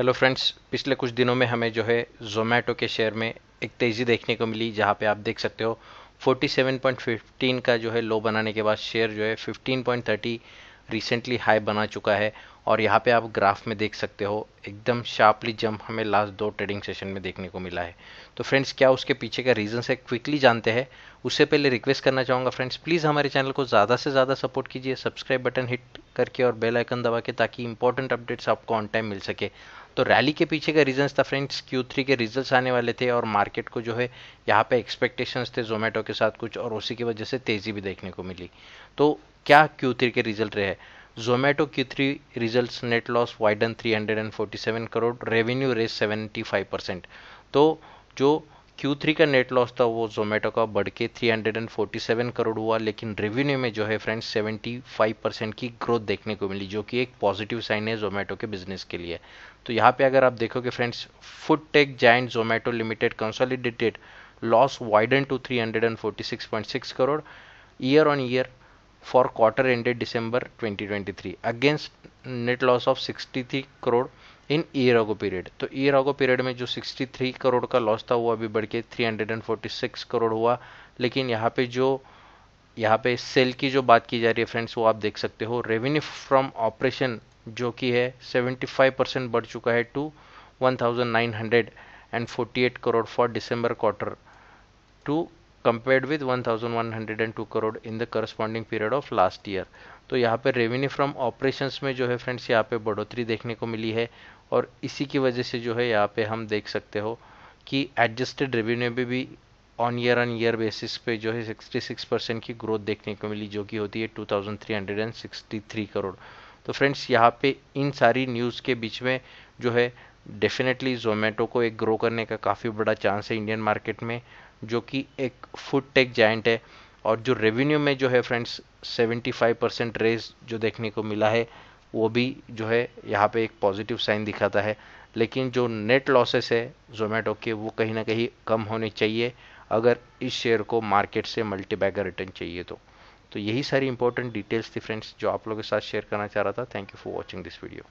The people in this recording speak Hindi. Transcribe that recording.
हेलो फ्रेंड्स पिछले कुछ दिनों में हमें जो है जोमेटो के शेयर में एक तेज़ी देखने को मिली जहां पे आप देख सकते हो 47.15 का जो है लो बनाने के बाद शेयर जो है 15.30 रिसेंटली हाई बना चुका है और यहाँ पे आप ग्राफ में देख सकते हो एकदम शार्पली जंप हमें लास्ट दो ट्रेडिंग सेशन में देखने को मिला है तो फ्रेंड्स क्या उसके पीछे का रीज़न है क्विकली जानते हैं उससे पहले रिक्वेस्ट करना चाहूँगा फ्रेंड्स प्लीज़ हमारे चैनल को ज़्यादा से ज़्यादा सपोर्ट कीजिए सब्सक्राइब बटन हिट करके और बेल आइकन दबा के ताकि इंपॉर्टेंट अपडेट्स आपको ऑन टाइम मिल सके तो रैली के पीछे का रीजन था फ्रेंड्स क्यू थ्री के रिजल्ट्स आने वाले थे और मार्केट को जो है यहाँ पे एक्सपेक्टेशंस थे जोमेटो के साथ कुछ और उसी की वजह से तेज़ी भी देखने को मिली तो क्या क्यू थ्री के रिजल्ट रहे Zomato Q3 three result net loss widen 347 crore revenue rises 75 percent तो जो Q3 का नेट लॉस था वो जोमेटो का बढ़ के 347 करोड़ हुआ लेकिन रेवेन्यू में जो है फ्रेंड्स 75 परसेंट की ग्रोथ देखने को मिली जो कि एक पॉजिटिव साइन है Zomato के बिजनेस के लिए तो यहाँ पे अगर आप देखोगे friends food tech giant Zomato limited consolidated loss widen to 346.6 crore year on year for quarter ended December 2023 against net loss of 63 crore in year ago period तो ईयर ऑगो पीरियड में जो 63 करोड़ का लॉस था वो अभी बढ़ के 346 करोड़ हुआ लेकिन यहाँ पे जो यहाँ पे सेल की जो बात की जा रही है फ्रेंड्स वो आप देख सकते हो रेवेन्यू फ्रॉम ऑपरेशन जो कि है 75 परसेंट बढ़ चुका है to 1948 crore for December quarter to compared with 1102 crore in the corresponding period of last year तो यहाँ पे रेवेन्यू फ्रॉम ऑपरेशंस में जो है फ्रेंड्स यहाँ पे बढ़ोतरी देखने को मिली है और इसी की वजह से जो है यहाँ पे हम देख सकते हो कि एडजस्टेड रेवेन्यू में भी on year on year basis पे जो है 66 परसेंट की ग्रोथ देखने को मिली जो कि होती है 2363 करोड़ तो फ्रेंड्स यहाँ पे इन सारी न्यूज़ के बीच में जो है डेफिनेटली जोमेटो को एक ग्रो करने का काफ़ी बड़ा चांस है इंडियन मार्केट में जो कि एक फूड टेक जाइंट है और जो रेवेन्यू में जो है फ्रेंड्स 75 परसेंट रेज जो देखने को मिला है वो भी जो है यहाँ पे एक पॉजिटिव साइन दिखाता है लेकिन जो नेट लॉसेस है जोमेटो के वो कहीं ना कहीं कम होने चाहिए अगर इस शेयर को मार्केट से मल्टीबैगर रिटर्न चाहिए तो तो यही सारी इंपॉर्टेंट डिटेल्स थी फ्रेंड्स जो आप लोगों के साथ शेयर करना चाह रहा था thank you for watching this video